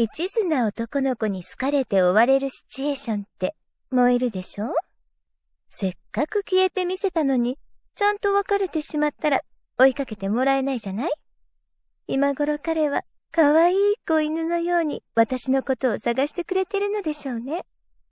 一途な男の子に好かれて追われるシチュエーションって燃えるでしょせっかく消えてみせたのに、ちゃんと別れてしまったら追いかけてもらえないじゃない今頃彼は可愛い子犬のように私のことを探してくれてるのでしょうね。